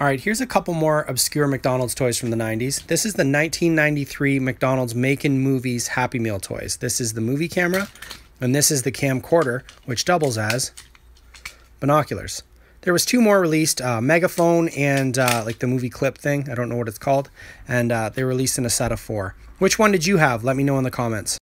All right, here's a couple more obscure McDonald's toys from the 90s. This is the 1993 McDonald's Making Movies Happy Meal toys. This is the movie camera, and this is the camcorder, which doubles as binoculars. There was two more released, uh, Megaphone and uh, like the movie clip thing. I don't know what it's called. And uh, they released in a set of four. Which one did you have? Let me know in the comments.